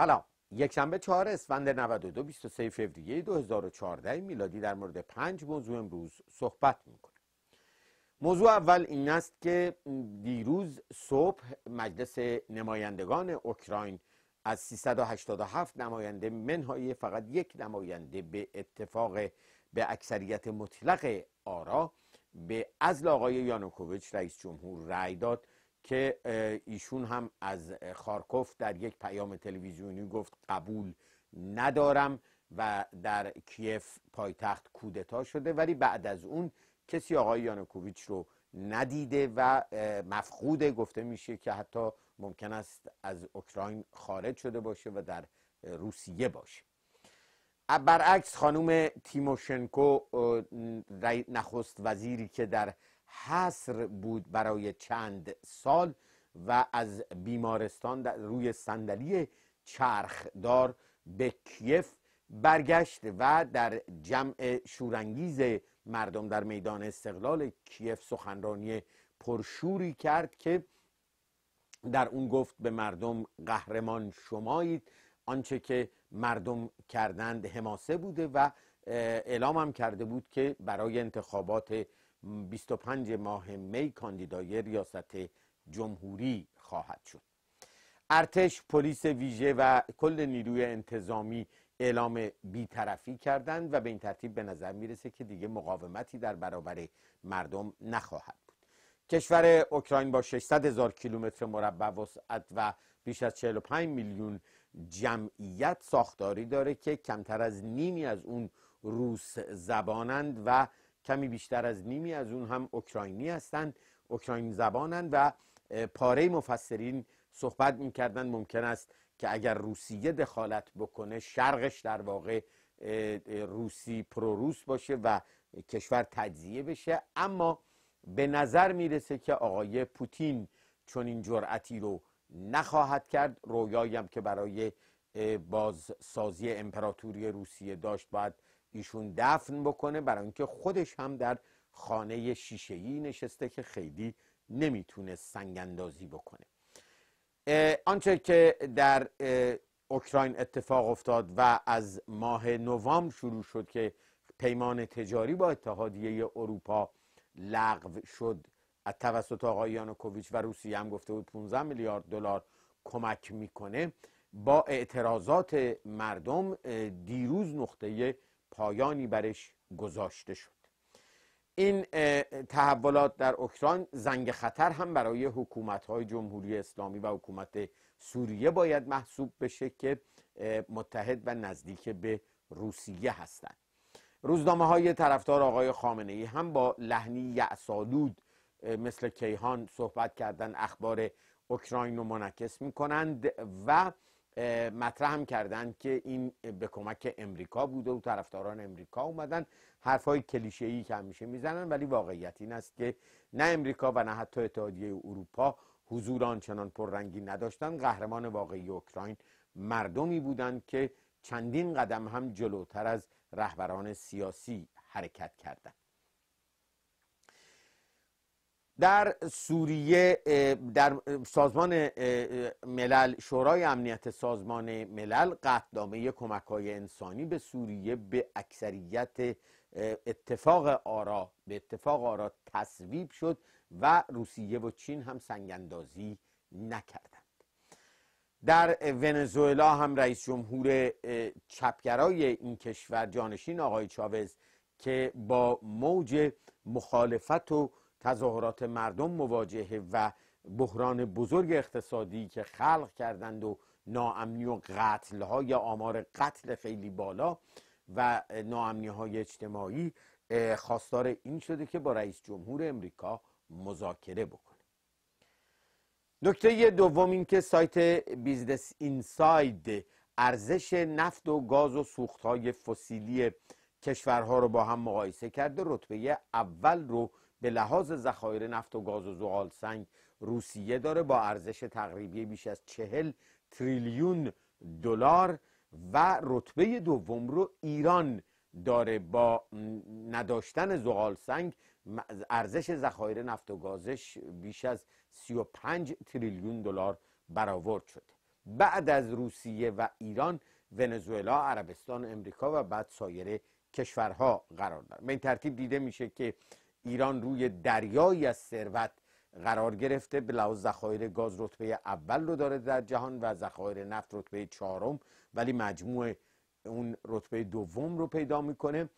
سلام یکشنبه چهار اسفند 92 23 فوریه 2014 میلادی در مورد پنج موضوع امروز صحبت میکنه. موضوع اول این است که دیروز صبح مجلس نمایندگان اوکراین از 387 نماینده منهای فقط یک نماینده به اتفاق به اکثریت مطلق آرا به ازل آقای یانوکوویچ رئیس جمهور رأی داد که ایشون هم از خارکوف در یک پیام تلویزیونی گفت قبول ندارم و در کیف پایتخت کودتا شده ولی بعد از اون کسی آقای یانوکوویچ رو ندیده و مفقوده گفته میشه که حتی ممکن است از اوکراین خارج شده باشه و در روسیه باشه برعکس خانم تیموشنکو نخست وزیری که در حصر بود برای چند سال و از بیمارستان روی صندلی چرخدار به کیف برگشت و در جمع شورانگیز مردم در میدان استقلال کیف سخنرانی پرشوری کرد که در اون گفت به مردم قهرمان شمایید آنچه که مردم کردند حماسه بوده و اعلام هم کرده بود که برای انتخابات 25 ماه می کاندیدای ریاست جمهوری خواهد شد ارتش پلیس ویژه و کل نیروی انتظامی اعلام بیطرفی کردند و به این ترتیب به نظر میرسه که دیگه مقاومتی در برابر مردم نخواهد بود کشور اوکراین با 600 هزار کیلومتر مربع وسعت و بیش از 45 میلیون جمعیت ساختاری داره که کمتر از نیمی از اون روس زبانند و کمی بیشتر از نیمی از اون هم اوکراینی هستند اوکراین زبانن و پاره مفسرین صحبت میکردن ممکن است که اگر روسیه دخالت بکنه شرقش در واقع روسی پرو روس باشه و کشور تجزیه بشه اما به نظر میرسه که آقای پوتین چون این جرعتی رو نخواهد کرد رویایم که برای بازسازی امپراتوری روسیه داشت باید ایشون دفن بکنه برای اینکه خودش هم در خانه شیشه‌ای نشسته که خیلی نمیتونه سنگ اندازی بکنه آنچه که در اوکراین اتفاق افتاد و از ماه نوامبر شروع شد که پیمان تجاری با اتحادیه اروپا لغو شد از توسط آقای یانوکوویچ و روسیه هم گفته بود 15 میلیارد دلار کمک میکنه با اعتراضات مردم دیروز نقطه پایانی برش گذاشته شد این تحولات در اوکراین زنگ خطر هم برای حکومت های جمهوری اسلامی و حکومت سوریه باید محسوب بشه که متحد و نزدیک به روسیه هستند روزنامه های طرفدار آقای خامنه ای هم با لحنی یعصالود مثل کیهان صحبت کردن اخبار اوکراین رو منعکس میکنند و مطرح هم کردن که این به کمک امریکا بوده و طرفداران امریکا اومدن حرفهای کلیشه ای که همیشه میزنن ولی واقعیت این است که نه امریکا و نه حتی اتحادیه اروپا حضور آنچنان پررنگی نداشتن قهرمان واقعی اوکراین مردمی بودند که چندین قدم هم جلوتر از رهبران سیاسی حرکت کردند در سوریه در سازمان ملل شورای امنیت سازمان ملل قطعنامه کمک های انسانی به سوریه به اکثریت اتفاق آرا به اتفاق آرا تصویب شد و روسیه و چین هم اندازی نکردند در ونزوئلا هم رئیس جمهور چپگرای این کشور جانشین آقای چاوز که با موج مخالفت و تظاهرات مردم مواجهه و بحران بزرگ اقتصادی که خلق کردند و ناامنی و قتل آمار قتل خیلی بالا و ناامنی های اجتماعی خواستار این شده که با رئیس جمهور امریکا مذاکره بکنه نکته دوم این که سایت بیزنس اینساید ارزش نفت و گاز و های فسیلی کشورها رو با هم مقایسه کرده رتبه اول رو به لحاظ ذخایر نفت و گاز و زغال سنگ روسیه داره با ارزش تقریبی بیش از چهل تریلیون دلار و رتبه دوم رو ایران داره با نداشتن زغال سنگ ارزش ذخایر نفت و گازش بیش از 35 تریلیون دلار برآورد شده بعد از روسیه و ایران ونزوئلا عربستان امریکا و بعد سایر کشورها قرار دارد به این ترتیب دیده میشه که ایران روی دریایی از ثروت قرار گرفته به لحاظ ذخایر گاز رتبه اول رو داره در جهان و ذخایر نفت رتبه چهارم ولی مجموع اون رتبه دوم رو پیدا میکنه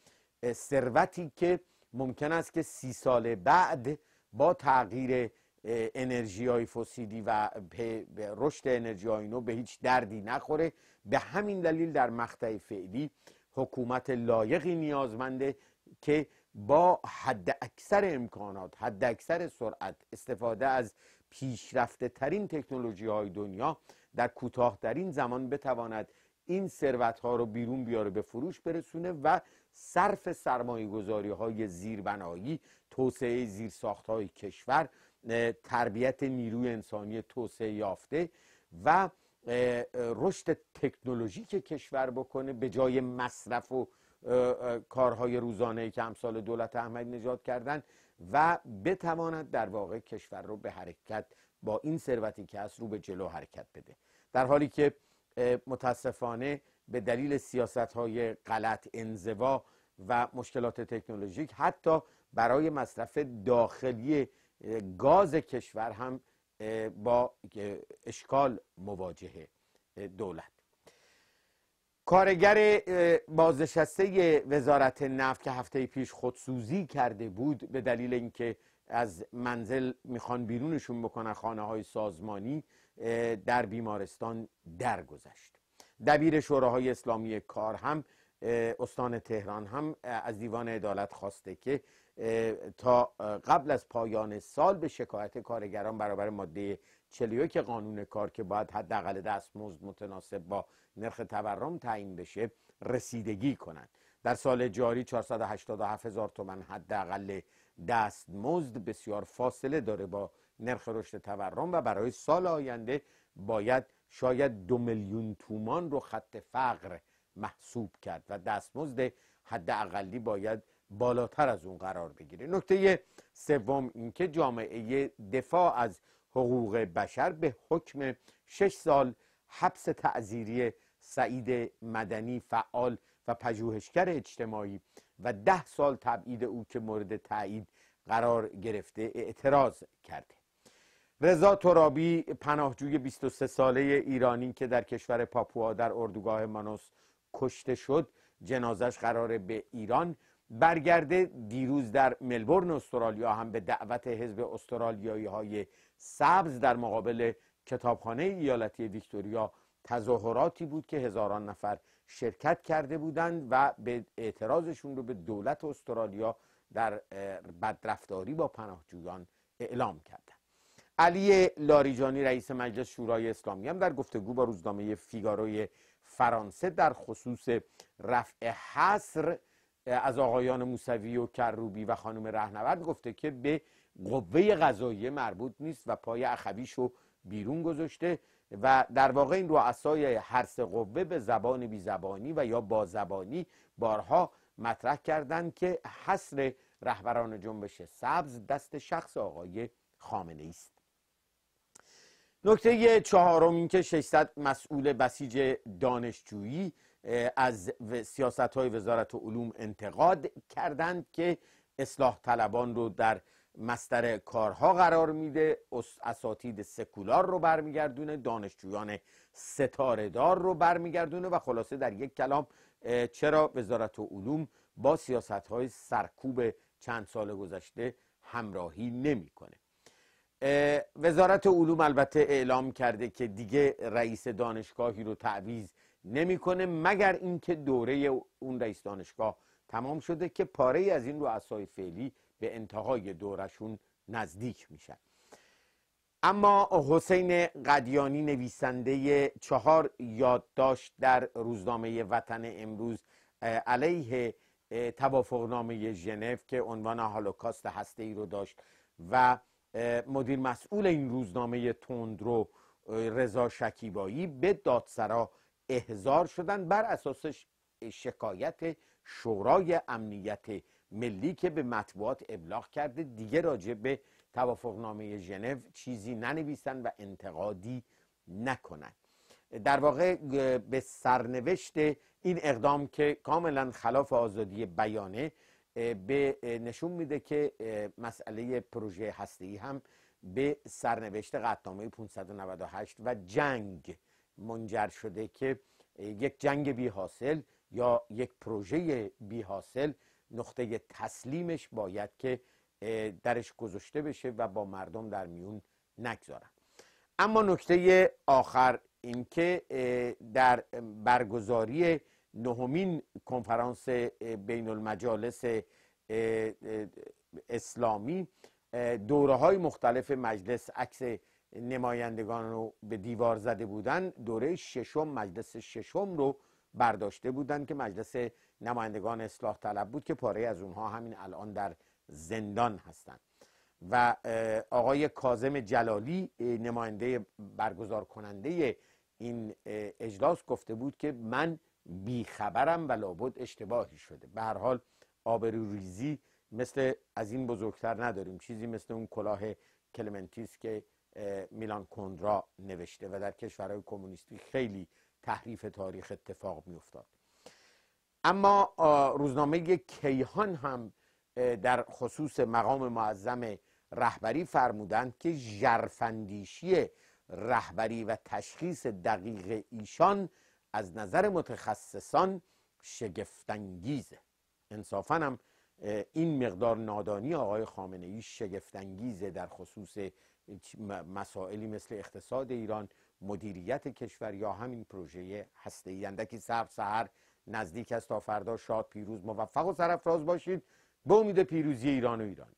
ثروتی که ممکن است که سی سال بعد با تغییر انرژی های فسیلی و رشد انرژی های نو به هیچ دردی نخوره به همین دلیل در مقطع فعلی حکومت لایقی نیازمنده که با حد اکثر امکانات حد اکثر سرعت استفاده از پیشرفته ترین تکنولوژی های دنیا در ترین زمان بتواند این ثروت ها رو بیرون بیاره به فروش برسونه و صرف سرمایه گذاری های زیربنایی توسعه زیرساخت های کشور تربیت نیروی انسانی توسعه یافته و رشد تکنولوژی که کشور بکنه به جای مصرف و کارهای روزانه که امسال دولت احمد نژاد کردن و بتواند در واقع کشور رو به حرکت با این ثروتی که هست رو به جلو حرکت بده در حالی که متاسفانه به دلیل سیاست های غلط انزوا و مشکلات تکنولوژیک حتی برای مصرف داخلی گاز کشور هم با اشکال مواجه دولت کارگر بازنشسته وزارت نفت که هفته پیش خودسوزی کرده بود به دلیل اینکه از منزل میخوان بیرونشون بکنن خانه های سازمانی در بیمارستان درگذشت دبیر شوراهای اسلامی کار هم استان تهران هم از دیوان عدالت خواسته که تا قبل از پایان سال به شکایت کارگران برابر ماده که قانون کار که باید حداقل دستمزد متناسب با نرخ تورم تعیین بشه رسیدگی کنند در سال جاری 487 هزار تومن حداقل دستمزد بسیار فاصله داره با نرخ رشد تورم و برای سال آینده باید شاید دو میلیون تومان رو خط فقر محسوب کرد و دستمزد حداقلی باید بالاتر از اون قرار بگیره نکته سوم اینکه جامعه دفاع از حقوق بشر به حکم شش سال حبس تعذیری سعید مدنی فعال و پژوهشگر اجتماعی و ده سال تبعید او که مورد تایید قرار گرفته اعتراض کرده رضا ترابی پناهجوی 23 ساله ایرانی که در کشور پاپوا در اردوگاه مانوس کشته شد جنازش قراره به ایران برگرده دیروز در ملبورن استرالیا هم به دعوت حزب استرالیایی های سبز در مقابل کتابخانه ایالتی ویکتوریا تظاهراتی بود که هزاران نفر شرکت کرده بودند و به اعتراضشون رو به دولت استرالیا در بدرفتاری با پناهجویان اعلام کردند علی لاریجانی رئیس مجلس شورای اسلامی هم در گفتگو با روزنامه فیگاروی فرانسه در خصوص رفع حصر از آقایان موسوی و کروبی و خانم رهنورد گفته که به قوه قضایی مربوط نیست و پای اخویش رو بیرون گذاشته و در واقع این رؤسای هر سه قوه به زبان بیزبانی و یا بازبانی بارها مطرح کردند که حصر رهبران جنبش سبز دست شخص آقای خامنه است نکته چهارم این که 600 مسئول بسیج دانشجویی از سیاست های وزارت علوم انتقاد کردند که اصلاح طلبان رو در مستر کارها قرار میده اساتید سکولار رو برمیگردونه دانشجویان دار رو برمیگردونه و خلاصه در یک کلام چرا وزارت علوم با سیاست های سرکوب چند سال گذشته همراهی نمیکنه وزارت علوم البته اعلام کرده که دیگه رئیس دانشگاهی رو تعویض نمیکنه مگر اینکه دوره اون رئیس دانشگاه تمام شده که پاره از این رؤسای فعلی به انتهای دورشون نزدیک میشن اما حسین قدیانی نویسنده چهار یادداشت در روزنامه وطن امروز علیه توافقنامه ژنو که عنوان هالوکاست هسته ای رو داشت و مدیر مسئول این روزنامه تندرو رضا شکیبایی به دادسرا احضار شدن بر اساس شکایت شورای امنیت ملی که به مطبوعات ابلاغ کرده دیگه راجع به توافقنامه ژنو چیزی ننویسن و انتقادی نکنند در واقع به سرنوشت این اقدام که کاملا خلاف آزادی بیانه به نشون میده که مسئله پروژه هستی هم به سرنوشت قطنامه 598 و جنگ منجر شده که یک جنگ بی حاصل یا یک پروژه بی حاصل نقطه تسلیمش باید که درش گذاشته بشه و با مردم در میون نگذارن اما نکته آخر اینکه در برگزاری نهمین کنفرانس بین المجالس اسلامی دوره های مختلف مجلس عکس نمایندگان رو به دیوار زده بودن دوره ششم مجلس ششم رو برداشته بودند که مجلس نمایندگان اصلاح طلب بود که پاره از اونها همین الان در زندان هستند و آقای کازم جلالی نماینده برگزار کننده این اجلاس گفته بود که من بیخبرم و لابد اشتباهی شده به هر حال آبرو ریزی مثل از این بزرگتر نداریم چیزی مثل اون کلاه کلمنتیس که میلان کندرا نوشته و در کشورهای کمونیستی خیلی تحریف تاریخ اتفاق میافتاد اما روزنامه کیهان هم در خصوص مقام معظم رهبری فرمودند که جرفندیشی رهبری و تشخیص دقیق ایشان از نظر متخصصان شگفتانگیزه انصافا هم این مقدار نادانی آقای خامنه ای شگفتانگیزه در خصوص مسائلی مثل اقتصاد ایران مدیریت کشور یا همین پروژه هسته ای اندکی سب سهر نزدیک است تا فردا شاد پیروز موفق و سرفراز باشید به امید پیروزی ایران و ایران